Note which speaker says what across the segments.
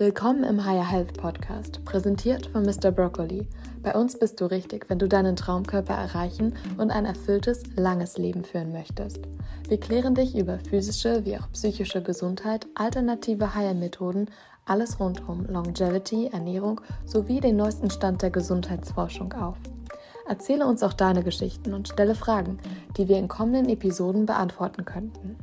Speaker 1: Willkommen im Higher Health Podcast, präsentiert von Mr. Broccoli. Bei uns bist du richtig, wenn du deinen Traumkörper erreichen und ein erfülltes, langes Leben führen möchtest. Wir klären dich über physische wie auch psychische Gesundheit, alternative Heilmethoden, alles rund um Longevity, Ernährung sowie den neuesten Stand der Gesundheitsforschung auf. Erzähle uns auch deine Geschichten und stelle Fragen, die wir in kommenden Episoden beantworten könnten.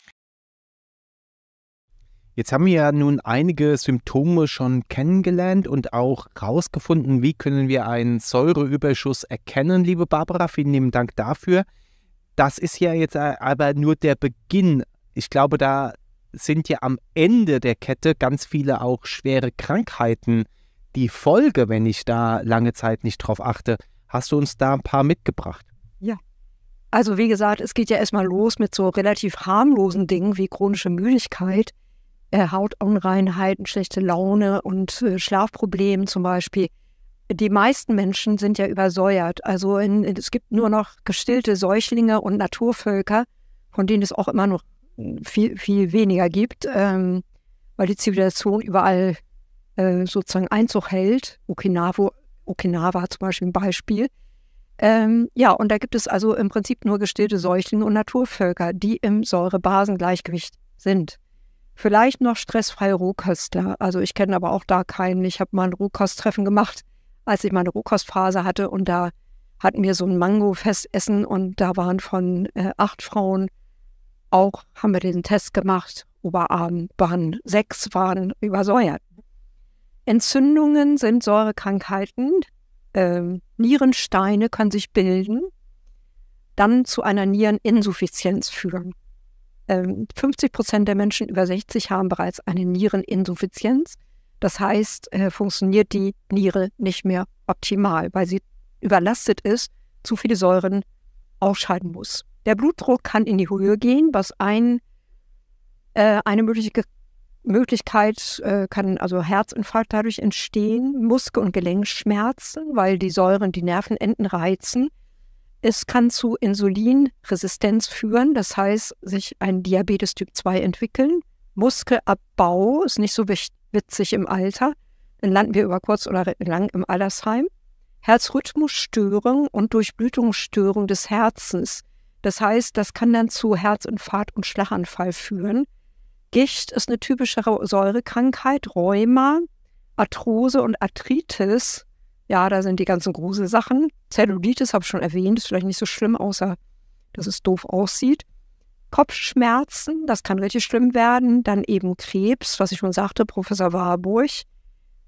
Speaker 2: Jetzt haben wir ja nun einige Symptome schon kennengelernt und auch rausgefunden, wie können wir einen Säureüberschuss erkennen, liebe Barbara. Vielen lieben Dank dafür. Das ist ja jetzt aber nur der Beginn. Ich glaube, da sind ja am Ende der Kette ganz viele auch schwere Krankheiten die Folge, wenn ich da lange Zeit nicht drauf achte. Hast du uns da ein paar mitgebracht?
Speaker 3: Ja, also wie gesagt, es geht ja erstmal los mit so relativ harmlosen Dingen wie chronische Müdigkeit äh, Hautunreinheiten, schlechte Laune und äh, Schlafproblemen zum Beispiel. Die meisten Menschen sind ja übersäuert. Also in, es gibt nur noch gestillte Säuglinge und Naturvölker, von denen es auch immer noch viel, viel weniger gibt, ähm, weil die Zivilisation überall äh, sozusagen Einzug hält. Okinawa, Okinawa zum Beispiel ein Beispiel. Ähm, ja, und da gibt es also im Prinzip nur gestillte Säuglinge und Naturvölker, die im Säurebasengleichgewicht sind. Vielleicht noch stressfreie Rohköstler. Also ich kenne aber auch da keinen. Ich habe mal ein Rohkosttreffen gemacht, als ich meine Rohkostphase hatte und da hatten wir so ein Mango-Festessen und da waren von äh, acht Frauen auch, haben wir den Test gemacht, Oberarm waren sechs, waren übersäuert. Entzündungen sind Säurekrankheiten. Ähm, Nierensteine können sich bilden, dann zu einer Niereninsuffizienz führen. 50 ähm, Prozent der Menschen über 60 haben bereits eine Niereninsuffizienz. Das heißt, äh, funktioniert die Niere nicht mehr optimal, weil sie überlastet ist, zu viele Säuren ausscheiden muss. Der Blutdruck kann in die Höhe gehen, was ein, äh, eine mögliche Möglichkeit äh, kann also Herzinfarkt dadurch entstehen, Muskel- und Gelenkschmerzen, weil die Säuren die Nervenenden reizen. Es kann zu Insulinresistenz führen, das heißt, sich ein Diabetes Typ 2 entwickeln. Muskelabbau ist nicht so witzig im Alter. Dann landen wir über kurz oder lang im Altersheim. Herzrhythmusstörung und Durchblutungsstörung des Herzens. Das heißt, das kann dann zu Herzinfarkt und Schlaganfall führen. Gicht ist eine typische Säurekrankheit, Rheuma, Arthrose und Arthritis ja, da sind die ganzen Gruselsachen. Zellulitis habe ich schon erwähnt, ist vielleicht nicht so schlimm, außer dass es doof aussieht. Kopfschmerzen, das kann richtig schlimm werden. Dann eben Krebs, was ich schon sagte, Professor Warburg.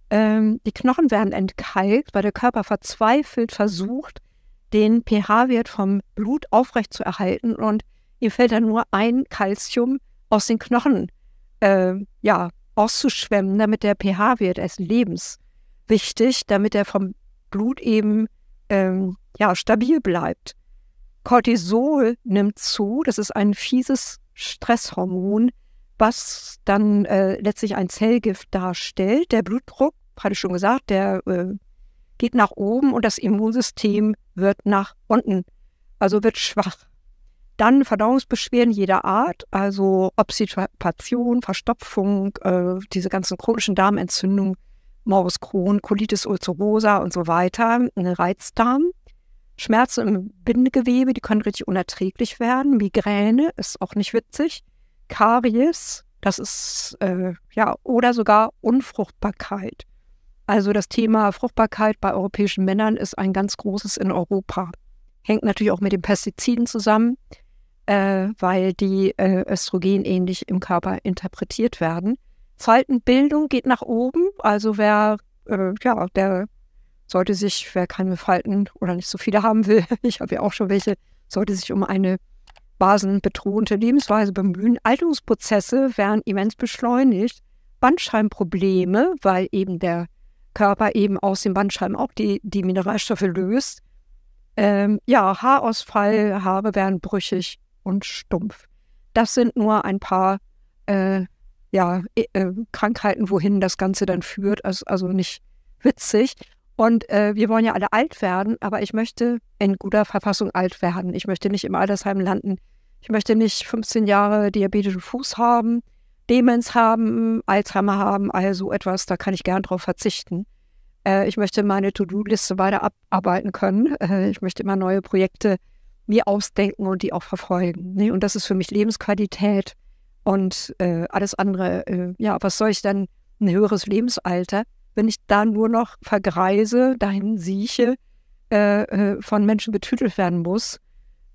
Speaker 3: Ähm, die Knochen werden entkalkt, weil der Körper verzweifelt versucht, den pH-Wert vom Blut aufrecht zu erhalten und ihm fällt dann nur ein Kalzium aus den Knochen äh, ja, auszuschwemmen, damit der pH-Wert des Lebens wichtig, damit er vom Blut eben ähm, ja, stabil bleibt. Cortisol nimmt zu, das ist ein fieses Stresshormon, was dann äh, letztlich ein Zellgift darstellt. Der Blutdruck, hatte ich schon gesagt, der äh, geht nach oben und das Immunsystem wird nach unten, also wird schwach. Dann Verdauungsbeschwerden jeder Art, also Obstipation, Verstopfung, äh, diese ganzen chronischen Darmentzündungen Morbus Crohn, Colitis ulcerosa und so weiter, eine Reizdarm. Schmerzen im Bindegewebe, die können richtig unerträglich werden. Migräne ist auch nicht witzig. Karies, das ist äh, ja, oder sogar Unfruchtbarkeit. Also das Thema Fruchtbarkeit bei europäischen Männern ist ein ganz großes in Europa. Hängt natürlich auch mit den Pestiziden zusammen, äh, weil die äh, Östrogen ähnlich im Körper interpretiert werden. Faltenbildung geht nach oben. Also wer, äh, ja, der sollte sich, wer keine Falten oder nicht so viele haben will, ich habe ja auch schon welche, sollte sich um eine basenbedrohende Lebensweise bemühen. Alterungsprozesse werden immens beschleunigt. Bandscheibenprobleme, weil eben der Körper eben aus den Bandscheiben auch die, die Mineralstoffe löst. Ähm, ja, Haarausfall, Haare werden brüchig und stumpf. Das sind nur ein paar äh, ja, äh, Krankheiten, wohin das Ganze dann führt. Also, also nicht witzig. Und äh, wir wollen ja alle alt werden, aber ich möchte in guter Verfassung alt werden. Ich möchte nicht im Altersheim landen. Ich möchte nicht 15 Jahre diabetischen Fuß haben, Demenz haben, Alzheimer haben, all so etwas. Da kann ich gern drauf verzichten. Äh, ich möchte meine To-Do-Liste weiter abarbeiten können. Äh, ich möchte immer neue Projekte mir ausdenken und die auch verfolgen. Ne? Und das ist für mich Lebensqualität. Und äh, alles andere, äh, ja, was soll ich denn ein höheres Lebensalter, wenn ich da nur noch vergreise, dahin sieche, äh, äh von Menschen betütelt werden muss?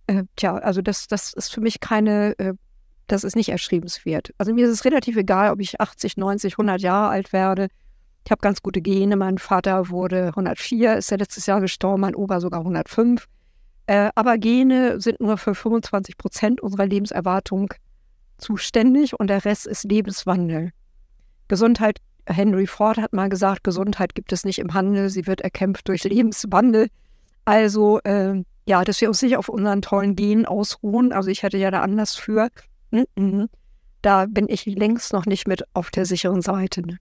Speaker 3: Äh, tja, also das, das ist für mich keine, äh, das ist nicht erschriebenswert. Also mir ist es relativ egal, ob ich 80, 90, 100 Jahre alt werde. Ich habe ganz gute Gene. Mein Vater wurde 104, ist ja letztes Jahr gestorben, mein Opa sogar 105. aber Gene sind nur für 25 Prozent unserer Lebenserwartung zuständig und der Rest ist Lebenswandel. Gesundheit, Henry Ford hat mal gesagt, Gesundheit gibt es nicht im Handel, sie wird erkämpft durch Lebenswandel. Also äh, ja, dass wir uns nicht auf unseren tollen Genen ausruhen. Also ich hätte ja da Anlass für. Mhm, mhm. Da bin ich längst noch nicht mit auf der sicheren Seite. Ne?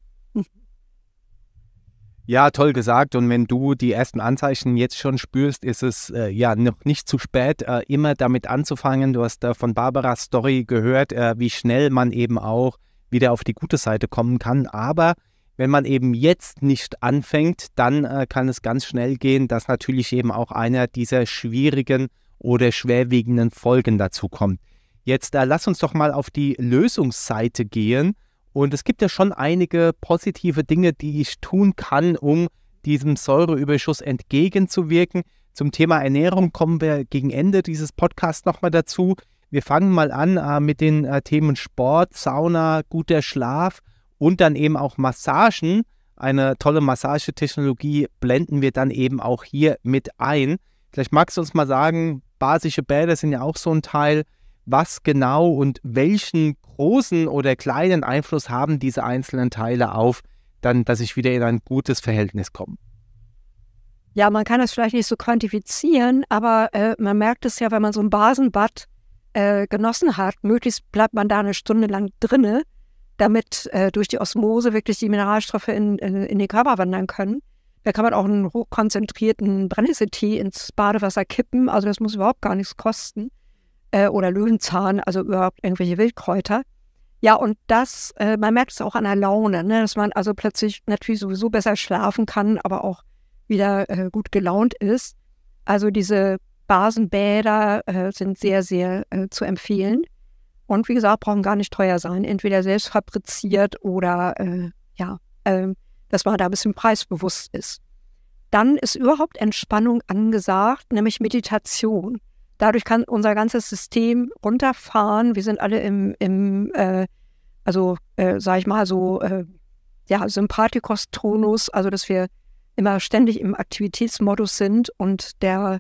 Speaker 2: Ja, toll gesagt. Und wenn du die ersten Anzeichen jetzt schon spürst, ist es äh, ja noch nicht zu spät, äh, immer damit anzufangen. Du hast äh, von Barbaras Story gehört, äh, wie schnell man eben auch wieder auf die gute Seite kommen kann. Aber wenn man eben jetzt nicht anfängt, dann äh, kann es ganz schnell gehen, dass natürlich eben auch einer dieser schwierigen oder schwerwiegenden Folgen dazu kommt. Jetzt äh, lass uns doch mal auf die Lösungsseite gehen. Und es gibt ja schon einige positive Dinge, die ich tun kann, um diesem Säureüberschuss entgegenzuwirken. Zum Thema Ernährung kommen wir gegen Ende dieses Podcasts nochmal dazu. Wir fangen mal an äh, mit den äh, Themen Sport, Sauna, guter Schlaf und dann eben auch Massagen. Eine tolle Massagetechnologie blenden wir dann eben auch hier mit ein. Vielleicht magst du uns mal sagen, basische Bäder sind ja auch so ein Teil was genau und welchen großen oder kleinen Einfluss haben diese einzelnen Teile auf, dann, dass ich wieder in ein gutes Verhältnis komme.
Speaker 3: Ja, man kann das vielleicht nicht so quantifizieren, aber äh, man merkt es ja, wenn man so ein Basenbad äh, genossen hat, möglichst bleibt man da eine Stunde lang drinne, damit äh, durch die Osmose wirklich die Mineralstoffe in, in, in den Körper wandern können. Da kann man auch einen hochkonzentrierten Brennnesseltee ins Badewasser kippen, also das muss überhaupt gar nichts kosten äh, oder Löwenzahn, also überhaupt irgendwelche Wildkräuter. Ja, und das, äh, man merkt es auch an der Laune, ne, dass man also plötzlich natürlich sowieso besser schlafen kann, aber auch wieder äh, gut gelaunt ist. Also diese Basenbäder äh, sind sehr, sehr äh, zu empfehlen. Und wie gesagt, brauchen gar nicht teuer sein. Entweder selbst fabriziert oder äh, ja, ähm, dass man da ein bisschen preisbewusst ist. Dann ist überhaupt Entspannung angesagt, nämlich Meditation. Dadurch kann unser ganzes System runterfahren. Wir sind alle im, im äh, also äh, sag ich mal so, äh, ja, Sympathikostronus, also dass wir immer ständig im Aktivitätsmodus sind und der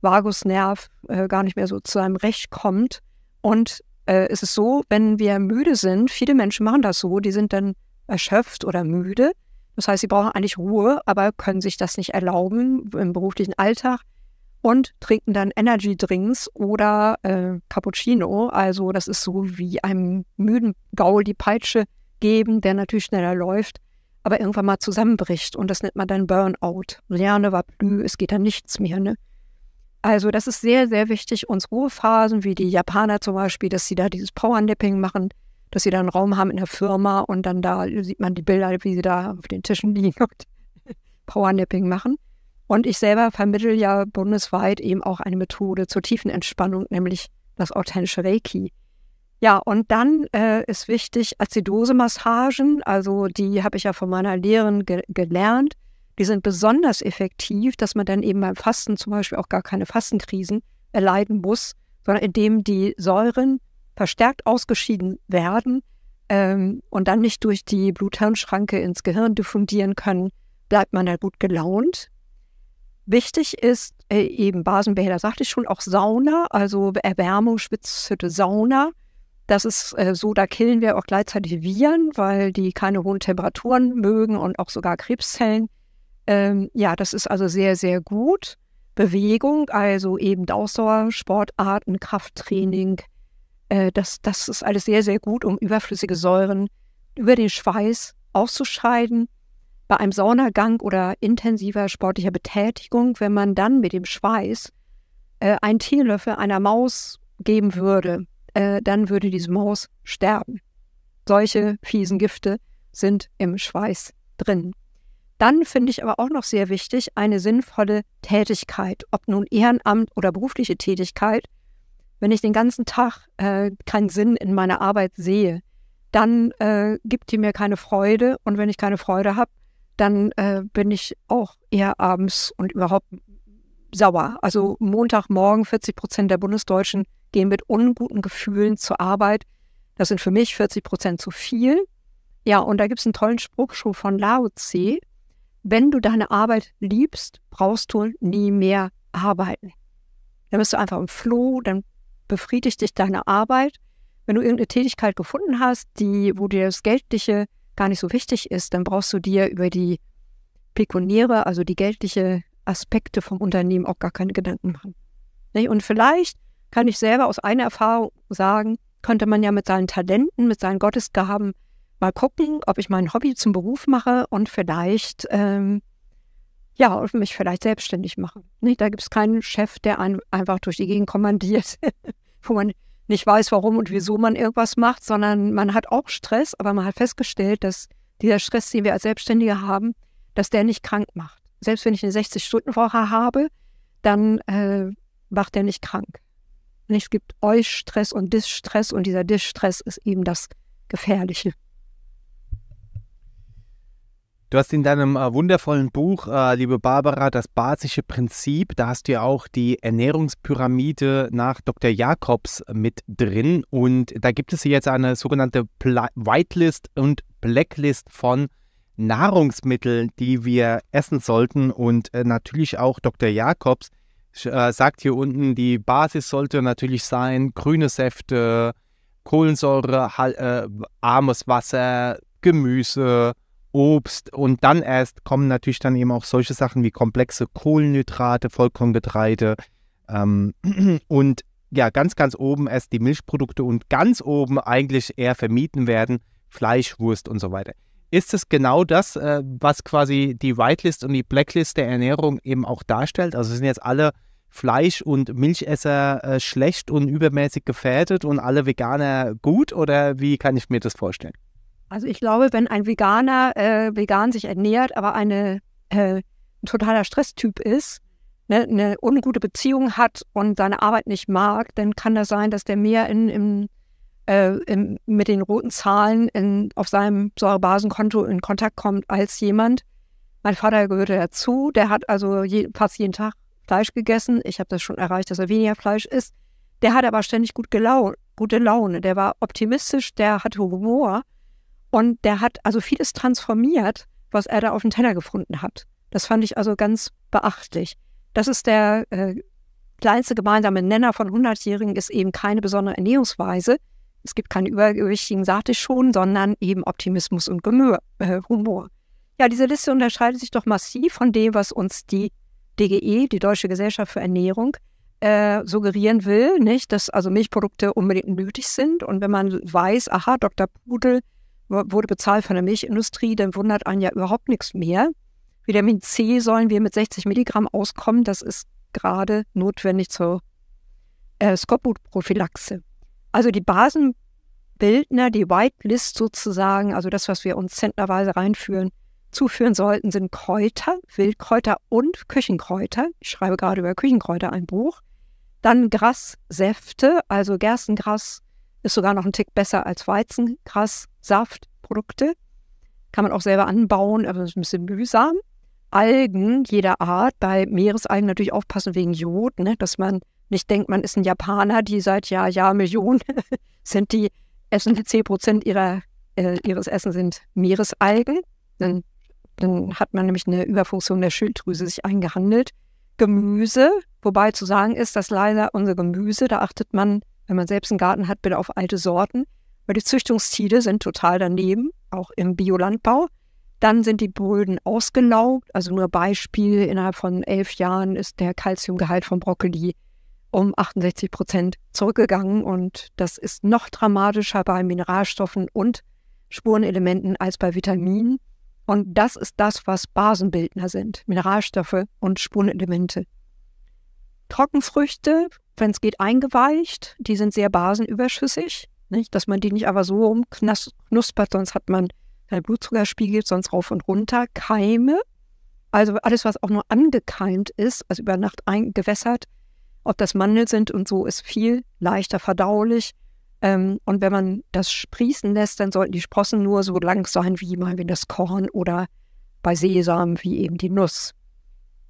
Speaker 3: Vagusnerv äh, gar nicht mehr so zu seinem Recht kommt. Und äh, es ist so, wenn wir müde sind, viele Menschen machen das so, die sind dann erschöpft oder müde. Das heißt, sie brauchen eigentlich Ruhe, aber können sich das nicht erlauben im beruflichen Alltag und trinken dann Energy Drinks oder äh, Cappuccino. Also das ist so wie einem müden Gaul die Peitsche geben, der natürlich schneller läuft, aber irgendwann mal zusammenbricht. Und das nennt man dann Burnout. Lerne war blü, es geht dann nichts mehr. Ne? Also das ist sehr, sehr wichtig. Uns Ruhephasen, wie die Japaner zum Beispiel, dass sie da dieses Powernapping machen, dass sie da einen Raum haben in der Firma und dann da sieht man die Bilder, wie sie da auf den Tischen liegen und Powernapping machen. Und ich selber vermittel ja bundesweit eben auch eine Methode zur tiefen Entspannung, nämlich das authentische Reiki. Ja, und dann äh, ist wichtig Azidose-Massagen, also die habe ich ja von meiner Lehrerin ge gelernt. Die sind besonders effektiv, dass man dann eben beim Fasten zum Beispiel auch gar keine Fastenkrisen erleiden muss, sondern indem die Säuren verstärkt ausgeschieden werden ähm, und dann nicht durch die Blut-Hirn-Schranke ins Gehirn diffundieren können, bleibt man da gut gelaunt. Wichtig ist äh, eben Basenbäder, sagte ich schon, auch Sauna, also Erwärmung, Schwitzhütte, Sauna. Das ist äh, so, da killen wir auch gleichzeitig Viren, weil die keine hohen Temperaturen mögen und auch sogar Krebszellen. Ähm, ja, das ist also sehr, sehr gut. Bewegung, also eben Sportarten, Krafttraining, äh, das, das ist alles sehr, sehr gut, um überflüssige Säuren über den Schweiß auszuscheiden bei einem Saunagang oder intensiver sportlicher Betätigung, wenn man dann mit dem Schweiß äh, einen Teelöffel einer Maus geben würde, äh, dann würde diese Maus sterben. Solche fiesen Gifte sind im Schweiß drin. Dann finde ich aber auch noch sehr wichtig eine sinnvolle Tätigkeit, ob nun Ehrenamt oder berufliche Tätigkeit. Wenn ich den ganzen Tag äh, keinen Sinn in meiner Arbeit sehe, dann äh, gibt die mir keine Freude und wenn ich keine Freude habe, dann äh, bin ich auch eher abends und überhaupt sauer. Also Montagmorgen 40 Prozent der Bundesdeutschen gehen mit unguten Gefühlen zur Arbeit. Das sind für mich 40 Prozent zu viel. Ja, und da gibt es einen tollen Spruch schon von Lao Tse. Wenn du deine Arbeit liebst, brauchst du nie mehr arbeiten. Dann bist du einfach im Floh, dann befriedigt dich deine Arbeit. Wenn du irgendeine Tätigkeit gefunden hast, die, wo dir das Geldliche gar nicht so wichtig ist, dann brauchst du dir über die pekuniäre, also die geldliche Aspekte vom Unternehmen auch gar keine Gedanken machen. Und vielleicht kann ich selber aus einer Erfahrung sagen, könnte man ja mit seinen Talenten, mit seinen Gottesgaben mal gucken, ob ich mein Hobby zum Beruf mache und vielleicht, ähm, ja, mich vielleicht selbstständig mache. Da gibt es keinen Chef, der einen einfach durch die Gegend kommandiert, wo man nicht weiß, warum und mhm. wieso man irgendwas macht, sondern man hat auch Stress, aber man hat festgestellt, dass dieser Stress, den wir als Selbstständige haben, dass der nicht krank macht. Selbst wenn ich eine 60-Stunden-Woche habe, dann äh, macht der nicht krank. Und es gibt euch Stress und Distress und dieser Distress ist eben das Gefährliche.
Speaker 2: Du hast in deinem äh, wundervollen Buch, äh, liebe Barbara, das basische Prinzip, da hast du ja auch die Ernährungspyramide nach Dr. Jacobs mit drin. Und da gibt es jetzt eine sogenannte Pla Whitelist und Blacklist von Nahrungsmitteln, die wir essen sollten. Und äh, natürlich auch Dr. Jacobs äh, sagt hier unten, die Basis sollte natürlich sein, grüne Säfte, Kohlensäure, äh, armes Wasser, Gemüse, Obst und dann erst kommen natürlich dann eben auch solche Sachen wie komplexe Kohlenhydrate, Vollkorngetreide ähm, und ja, ganz, ganz oben erst die Milchprodukte und ganz oben eigentlich eher vermieden werden, Fleisch, Wurst und so weiter. Ist es genau das, äh, was quasi die Whitelist und die Blacklist der Ernährung eben auch darstellt? Also sind jetzt alle Fleisch- und Milchesser äh, schlecht und übermäßig gefährdet und alle Veganer gut oder wie kann ich mir das vorstellen?
Speaker 3: Also ich glaube, wenn ein Veganer äh, vegan sich ernährt, aber eine, äh, ein totaler Stresstyp ist, ne, eine ungute Beziehung hat und seine Arbeit nicht mag, dann kann das sein, dass der mehr in, in, äh, in mit den roten Zahlen in, auf seinem Säurebasenkonto in Kontakt kommt als jemand. Mein Vater gehörte dazu, der hat also je, fast jeden Tag Fleisch gegessen. Ich habe das schon erreicht, dass er weniger Fleisch isst. Der hat aber ständig gut gelaunt, gute Laune, der war optimistisch, der hatte Humor und der hat also vieles transformiert, was er da auf dem Teller gefunden hat. Das fand ich also ganz beachtlich. Das ist der äh, kleinste gemeinsame Nenner von 100-Jährigen, ist eben keine besondere Ernährungsweise. Es gibt keine übergewichtigen Satisch schon, sondern eben Optimismus und Gemö äh, Humor. Ja, diese Liste unterscheidet sich doch massiv von dem, was uns die DGE, die Deutsche Gesellschaft für Ernährung, äh, suggerieren will, nicht, dass also Milchprodukte unbedingt nötig sind. Und wenn man weiß, aha, Dr. Pudel wurde bezahlt von der Milchindustrie, dann wundert einen ja überhaupt nichts mehr. Vitamin C sollen wir mit 60 Milligramm auskommen. Das ist gerade notwendig zur äh, Skorbutprophylaxe. Also die Basenbildner, die Whitelist sozusagen, also das, was wir uns zentnerweise reinführen, zuführen sollten, sind Kräuter, Wildkräuter und Küchenkräuter. Ich schreibe gerade über Küchenkräuter ein Buch. Dann Grassäfte, also Gerstengras, ist sogar noch ein Tick besser als Weizen, Gras, Saft, Kann man auch selber anbauen, aber das ist ein bisschen mühsam. Algen jeder Art, bei Meeresalgen natürlich aufpassen wegen Jod, ne, dass man nicht denkt, man ist ein Japaner, die seit Jahr, Jahr Millionen sind, die essen 10 Prozent ihrer, äh, ihres Essens sind Meeresalgen. Dann, dann hat man nämlich eine Überfunktion der Schilddrüse sich eingehandelt. Gemüse, wobei zu sagen ist, dass leider unser Gemüse, da achtet man wenn man selbst einen Garten hat, bitte auf alte Sorten, weil die Züchtungsziele sind total daneben, auch im Biolandbau. Dann sind die Böden ausgelaugt, also nur Beispiel, innerhalb von elf Jahren ist der Kalziumgehalt von Brokkoli um 68 Prozent zurückgegangen und das ist noch dramatischer bei Mineralstoffen und Spurenelementen als bei Vitaminen. Und das ist das, was Basenbildner sind, Mineralstoffe und Spurenelemente. Trockenfrüchte wenn es geht, eingeweicht. Die sind sehr basenüberschüssig, nicht? dass man die nicht aber so rumknuspert, sonst hat man keinen Blutzuckerspiegel, sonst rauf und runter. Keime, also alles, was auch nur angekeimt ist, also über Nacht eingewässert, ob das Mandel sind und so, ist viel leichter verdaulich. Ähm, und wenn man das sprießen lässt, dann sollten die Sprossen nur so lang sein wie mal wie das Korn oder bei Sesam wie eben die Nuss.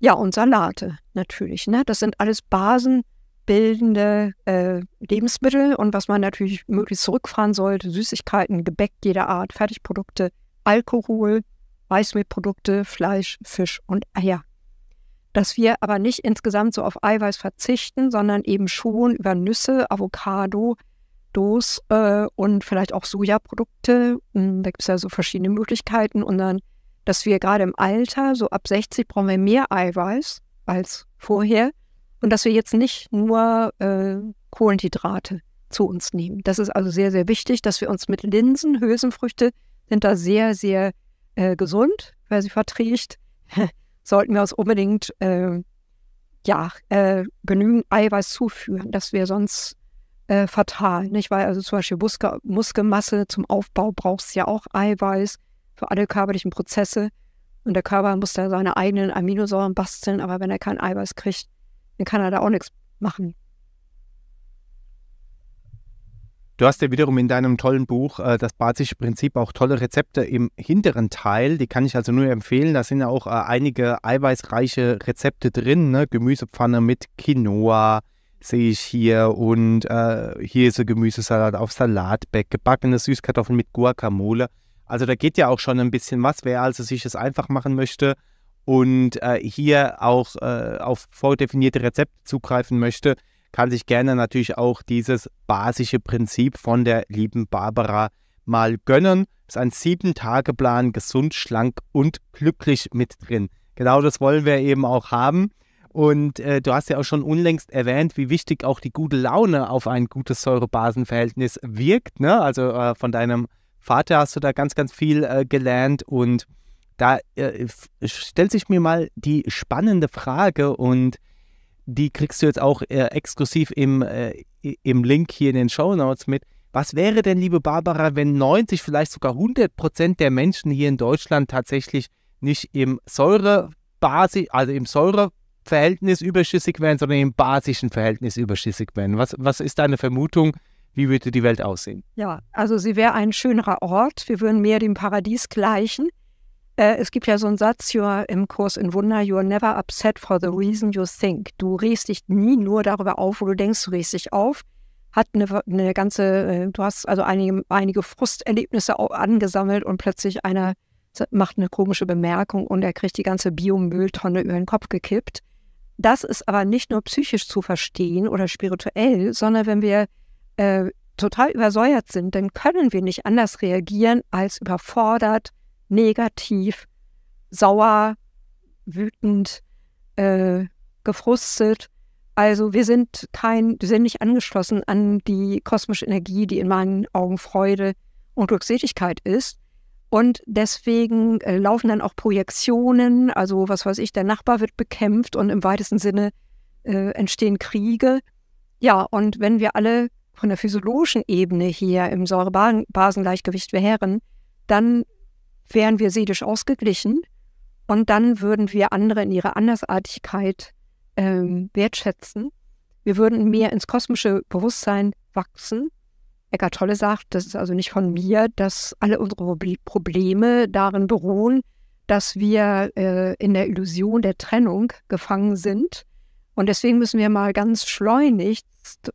Speaker 3: Ja, und Salate natürlich. Ne? Das sind alles Basen, bildende äh, Lebensmittel und was man natürlich möglichst zurückfahren sollte, Süßigkeiten, Gebäck jeder Art, Fertigprodukte, Alkohol, Weißmehlprodukte, Fleisch, Fisch und Eier. Dass wir aber nicht insgesamt so auf Eiweiß verzichten, sondern eben schon über Nüsse, Avocado, Dos äh, und vielleicht auch Sojaprodukte, hm, da gibt es ja so verschiedene Möglichkeiten, und dann, dass wir gerade im Alter, so ab 60, brauchen wir mehr Eiweiß als vorher und dass wir jetzt nicht nur äh, Kohlenhydrate zu uns nehmen. Das ist also sehr, sehr wichtig, dass wir uns mit Linsen, Hülsenfrüchte sind da sehr, sehr äh, gesund, weil sie verträgt. Sollten wir uns unbedingt äh, ja, äh, genügend Eiweiß zuführen, das wäre sonst äh, fatal, nicht? Weil also zum Beispiel Muske, Muskelmasse zum Aufbau braucht es ja auch Eiweiß für alle körperlichen Prozesse. Und der Körper muss da seine eigenen Aminosäuren basteln, aber wenn er kein Eiweiß kriegt, dann kann er da auch nichts machen.
Speaker 2: Du hast ja wiederum in deinem tollen Buch, äh, das basische Prinzip, auch tolle Rezepte im hinteren Teil. Die kann ich also nur empfehlen. Da sind ja auch äh, einige eiweißreiche Rezepte drin. Ne? Gemüsepfanne mit Quinoa sehe ich hier und äh, hier ist ein Gemüsesalat auf Salatback, gebackene Süßkartoffeln mit Guacamole. Also da geht ja auch schon ein bisschen was. Wer also sich das einfach machen möchte, und äh, hier auch äh, auf vordefinierte Rezepte zugreifen möchte, kann sich gerne natürlich auch dieses basische Prinzip von der lieben Barbara mal gönnen. Ist ein 7 tage plan gesund, schlank und glücklich mit drin. Genau das wollen wir eben auch haben. Und äh, du hast ja auch schon unlängst erwähnt, wie wichtig auch die gute Laune auf ein gutes Säure-Basen-Verhältnis wirkt. Ne? Also äh, von deinem Vater hast du da ganz, ganz viel äh, gelernt und da äh, stellt sich mir mal die spannende Frage und die kriegst du jetzt auch äh, exklusiv im, äh, im Link hier in den Show Notes mit. Was wäre denn, liebe Barbara, wenn 90, vielleicht sogar 100 Prozent der Menschen hier in Deutschland tatsächlich nicht im Säurebasis, also im Säureverhältnis überschüssig wären, sondern im basischen Verhältnis überschüssig wären? Was, was ist deine Vermutung? Wie würde die Welt aussehen?
Speaker 3: Ja, also sie wäre ein schönerer Ort. Wir würden mehr dem Paradies gleichen. Äh, es gibt ja so einen Satz you're, im Kurs in Wunder, you're never upset for the reason you think. Du regst dich nie nur darüber auf, wo du denkst, du regst dich auf. Hat eine, eine ganze, äh, du hast also einige, einige Frusterlebnisse angesammelt und plötzlich einer macht eine komische Bemerkung und er kriegt die ganze Biomülltonne über den Kopf gekippt. Das ist aber nicht nur psychisch zu verstehen oder spirituell, sondern wenn wir äh, total übersäuert sind, dann können wir nicht anders reagieren als überfordert, negativ, sauer, wütend, äh, gefrustet. Also wir sind kein, wir sind nicht angeschlossen an die kosmische Energie, die in meinen Augen Freude und Glückseligkeit ist. Und deswegen äh, laufen dann auch Projektionen, also was weiß ich, der Nachbar wird bekämpft und im weitesten Sinne äh, entstehen Kriege. Ja, und wenn wir alle von der physiologischen Ebene hier im Säurebasengleichgewicht wären, dann wären wir seelisch ausgeglichen und dann würden wir andere in ihrer Andersartigkeit ähm, wertschätzen. Wir würden mehr ins kosmische Bewusstsein wachsen. Eckart Tolle sagt, das ist also nicht von mir, dass alle unsere Probleme darin beruhen, dass wir äh, in der Illusion der Trennung gefangen sind. Und deswegen müssen wir mal ganz schleunigst,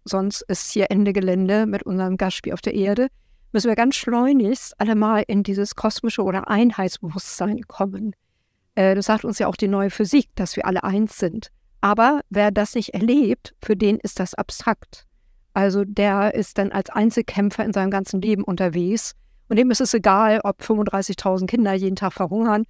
Speaker 3: sonst ist hier Ende Gelände mit unserem Gastspiel auf der Erde, müssen wir ganz schleunigst alle mal in dieses kosmische oder Einheitsbewusstsein kommen. Äh, das sagt uns ja auch die neue Physik, dass wir alle eins sind. Aber wer das nicht erlebt, für den ist das abstrakt. Also der ist dann als Einzelkämpfer in seinem ganzen Leben unterwegs. Und dem ist es egal, ob 35.000 Kinder jeden Tag verhungern.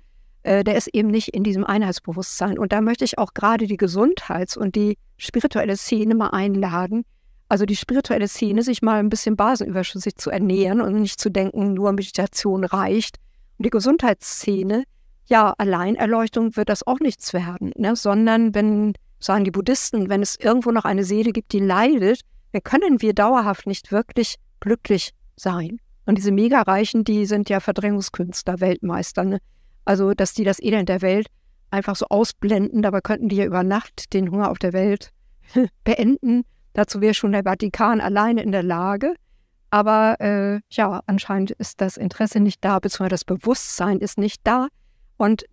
Speaker 3: Äh, der ist eben nicht in diesem Einheitsbewusstsein. Und da möchte ich auch gerade die Gesundheits- und die spirituelle Szene mal einladen, also die spirituelle Szene, sich mal ein bisschen basenüberschüssig zu ernähren und nicht zu denken, nur Meditation reicht. Und die Gesundheitsszene, ja, allein Erleuchtung wird das auch nichts werden, ne? sondern wenn, sagen die Buddhisten, wenn es irgendwo noch eine Seele gibt, die leidet, dann können wir dauerhaft nicht wirklich glücklich sein. Und diese Mega-Reichen, die sind ja Verdrängungskünstler, Weltmeister. Ne? Also, dass die das Elend der Welt einfach so ausblenden, dabei könnten die ja über Nacht den Hunger auf der Welt beenden Dazu wäre schon der Vatikan alleine in der Lage. Aber äh, ja, anscheinend ist das Interesse nicht da, beziehungsweise das Bewusstsein ist nicht da. Und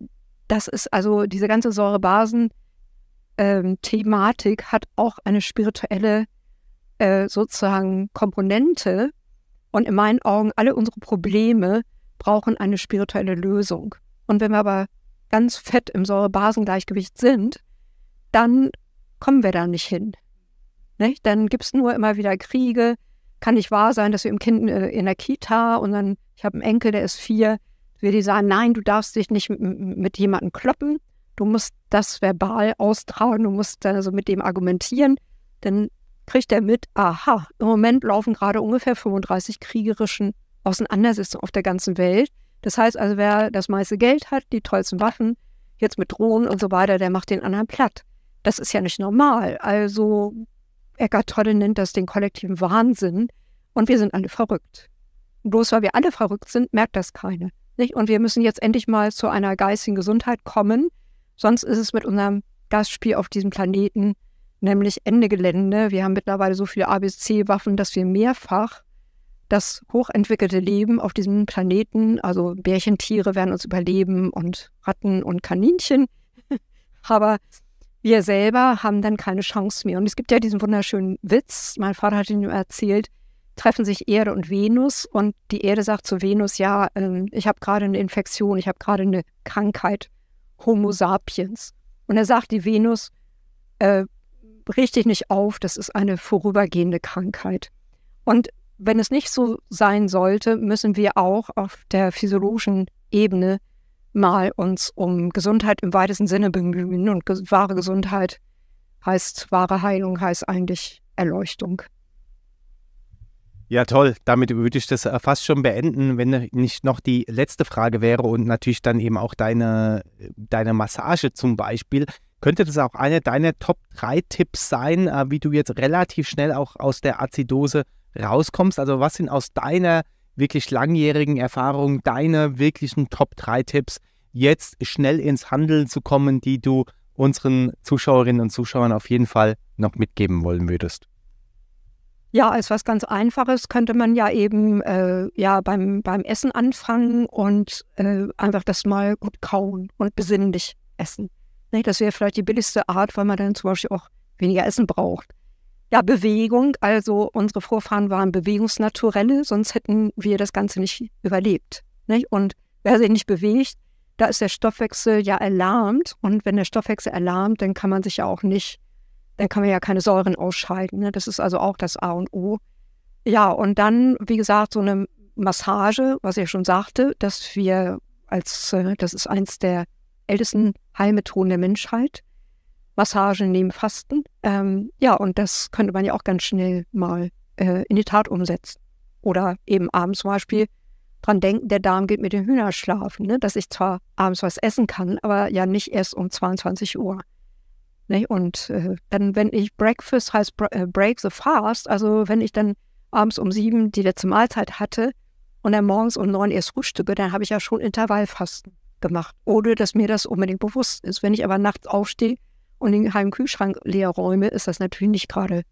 Speaker 3: das ist also diese ganze Säurebasen-Thematik ähm, hat auch eine spirituelle äh, sozusagen Komponente. Und in meinen Augen, alle unsere Probleme brauchen eine spirituelle Lösung. Und wenn wir aber ganz fett im Säurebasengleichgewicht sind, dann kommen wir da nicht hin. Nicht? Ne? Dann gibt es nur immer wieder Kriege. Kann nicht wahr sein, dass wir im Kind äh, in der Kita und dann, ich habe einen Enkel, der ist vier, wir die sagen, nein, du darfst dich nicht mit, mit jemandem kloppen, du musst das verbal austragen, du musst dann also mit dem argumentieren. Dann kriegt er mit, aha, im Moment laufen gerade ungefähr 35 kriegerischen Auseinandersetzungen auf der ganzen Welt. Das heißt also, wer das meiste Geld hat, die tollsten Waffen, jetzt mit Drohnen und so weiter, der macht den anderen platt. Das ist ja nicht normal. Also Eckart Tolle nennt das den kollektiven Wahnsinn. Und wir sind alle verrückt. Bloß weil wir alle verrückt sind, merkt das keine. Nicht? Und wir müssen jetzt endlich mal zu einer geistigen Gesundheit kommen. Sonst ist es mit unserem Gastspiel auf diesem Planeten nämlich Ende Gelände. Wir haben mittlerweile so viele ABC-Waffen, dass wir mehrfach das hochentwickelte Leben auf diesem Planeten, also Bärchentiere werden uns überleben und Ratten und Kaninchen. Aber wir selber haben dann keine Chance mehr. Und es gibt ja diesen wunderschönen Witz, mein Vater hat ihn erzählt, treffen sich Erde und Venus und die Erde sagt zu Venus, ja, ähm, ich habe gerade eine Infektion, ich habe gerade eine Krankheit, Homo sapiens. Und er sagt die Venus, äh, richte dich nicht auf, das ist eine vorübergehende Krankheit. Und wenn es nicht so sein sollte, müssen wir auch auf der physiologischen Ebene mal uns um Gesundheit im weitesten Sinne bemühen. Und ges wahre Gesundheit heißt wahre Heilung, heißt eigentlich Erleuchtung.
Speaker 2: Ja, toll. Damit würde ich das äh, fast schon beenden, wenn nicht noch die letzte Frage wäre und natürlich dann eben auch deine, deine Massage zum Beispiel. Könnte das auch einer deiner Top 3 Tipps sein, äh, wie du jetzt relativ schnell auch aus der Azidose rauskommst? Also, was sind aus deiner wirklich langjährigen Erfahrung deine wirklichen Top-3-Tipps jetzt schnell ins Handeln zu kommen, die du unseren Zuschauerinnen und Zuschauern auf jeden Fall noch mitgeben wollen würdest?
Speaker 3: Ja, als was ganz Einfaches könnte man ja eben äh, ja beim, beim Essen anfangen und äh, einfach das mal gut kauen und besinnlich essen. Ne, das wäre vielleicht die billigste Art, weil man dann zum Beispiel auch weniger Essen braucht ja, Bewegung. Also unsere Vorfahren waren Bewegungsnaturelle, sonst hätten wir das Ganze nicht überlebt. Nicht? Und wer sich nicht bewegt, da ist der Stoffwechsel ja erlahmt. Und wenn der Stoffwechsel erlahmt, dann kann man sich ja auch nicht, dann kann man ja keine Säuren ausschalten. Ne? Das ist also auch das A und O. Ja, und dann, wie gesagt, so eine Massage, was ich ja schon sagte, dass wir als, äh, das ist eins der ältesten Heilmethoden der Menschheit. Massage neben Fasten. Ähm, ja, und das könnte man ja auch ganz schnell mal äh, in die Tat umsetzen. Oder eben abends zum Beispiel dran denken, der Darm geht mit den Hühnern schlafen, ne? dass ich zwar abends was essen kann, aber ja nicht erst um 22 Uhr. Ne? Und äh, dann, wenn ich Breakfast heißt äh, Break the Fast, also wenn ich dann abends um sieben die letzte Mahlzeit hatte und dann morgens um neun erst frühstücke, dann habe ich ja schon Intervallfasten gemacht, ohne dass mir das unbedingt bewusst ist. Wenn ich aber nachts aufstehe, und den halben Kühlschrank leer räume, ist das natürlich nicht gerade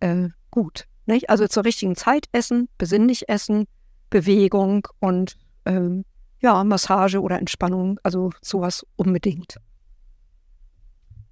Speaker 3: äh, gut. Nicht? Also zur richtigen Zeit essen, besinnlich essen, Bewegung und ähm, ja, Massage oder Entspannung, also sowas unbedingt.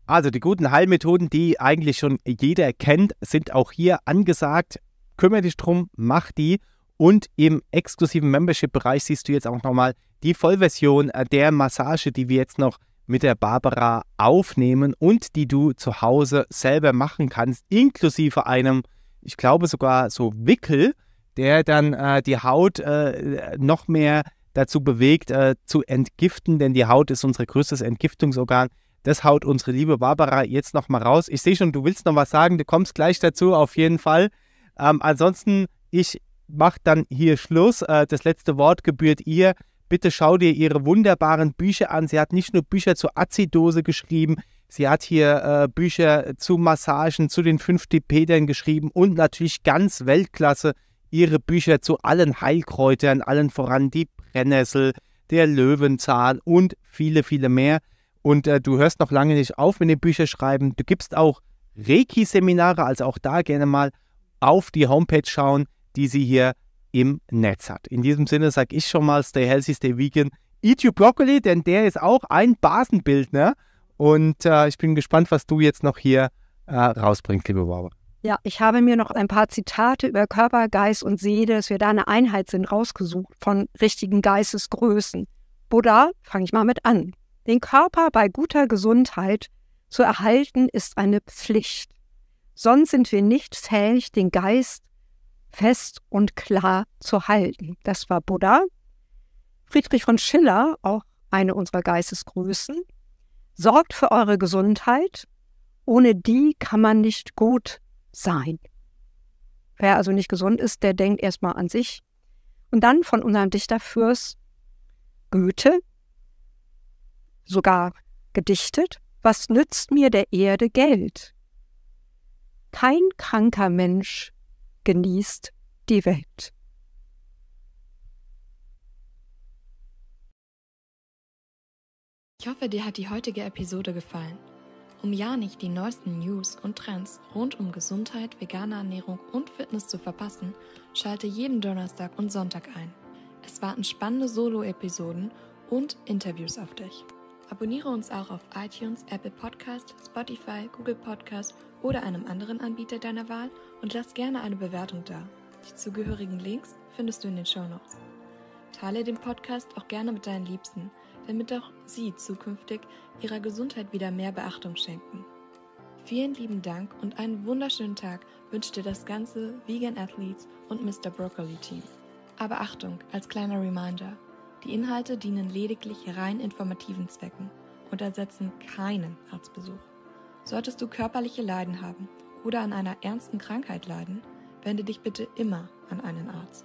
Speaker 2: Also die guten Heilmethoden, die eigentlich schon jeder kennt, sind auch hier angesagt. Kümmere dich drum, mach die. Und im exklusiven Membership-Bereich siehst du jetzt auch nochmal die Vollversion äh, der Massage, die wir jetzt noch mit der Barbara aufnehmen und die du zu Hause selber machen kannst, inklusive einem, ich glaube sogar so Wickel, der dann äh, die Haut äh, noch mehr dazu bewegt, äh, zu entgiften, denn die Haut ist unser größtes Entgiftungsorgan. Das haut unsere liebe Barbara jetzt nochmal raus. Ich sehe schon, du willst noch was sagen, du kommst gleich dazu, auf jeden Fall. Ähm, ansonsten, ich mache dann hier Schluss. Äh, das letzte Wort gebührt ihr. Bitte schau dir ihre wunderbaren Bücher an. Sie hat nicht nur Bücher zur Azidose geschrieben, sie hat hier äh, Bücher zu Massagen, zu den fünf Dipedern geschrieben und natürlich ganz Weltklasse ihre Bücher zu allen Heilkräutern, allen voran die Brennnessel, der Löwenzahn und viele, viele mehr. Und äh, du hörst noch lange nicht auf mit den Bücherschreiben. Du gibst auch Reiki-Seminare, also auch da gerne mal auf die Homepage schauen, die sie hier im Netz hat. In diesem Sinne sage ich schon mal, stay healthy, stay vegan. Eat your broccoli, denn der ist auch ein Basenbildner. Und äh, ich bin gespannt, was du jetzt noch hier äh, rausbringst, liebe Barbara.
Speaker 3: Ja, ich habe mir noch ein paar Zitate über Körper, Geist und Seele, dass wir da eine Einheit sind, rausgesucht von richtigen Geistesgrößen. Buddha, fange ich mal mit an. Den Körper bei guter Gesundheit zu erhalten ist eine Pflicht. Sonst sind wir nicht fähig, den Geist fest und klar zu halten. Das war Buddha. Friedrich von Schiller, auch eine unserer Geistesgrößen, sorgt für eure Gesundheit. Ohne die kann man nicht gut sein. Wer also nicht gesund ist, der denkt erstmal an sich. Und dann von unserem Dichterfürst Goethe sogar gedichtet, was nützt mir der Erde Geld? Kein kranker Mensch genießt die Welt.
Speaker 1: Ich hoffe, dir hat die heutige Episode gefallen. Um ja nicht die neuesten News und Trends rund um Gesundheit, vegane Ernährung und Fitness zu verpassen, schalte jeden Donnerstag und Sonntag ein. Es warten spannende Solo-Episoden und Interviews auf dich. Abonniere uns auch auf iTunes, Apple Podcast, Spotify, Google Podcast oder einem anderen Anbieter deiner Wahl und lass gerne eine Bewertung da. Die zugehörigen Links findest du in den Show Notes. Teile den Podcast auch gerne mit deinen Liebsten, damit auch sie zukünftig ihrer Gesundheit wieder mehr Beachtung schenken. Vielen lieben Dank und einen wunderschönen Tag wünscht dir das ganze Vegan Athletes und Mr. Broccoli Team. Aber Achtung, als kleiner Reminder, die Inhalte dienen lediglich rein informativen Zwecken und ersetzen keinen Arztbesuch. Solltest du körperliche Leiden haben oder an einer ernsten Krankheit leiden, wende dich bitte immer an einen Arzt.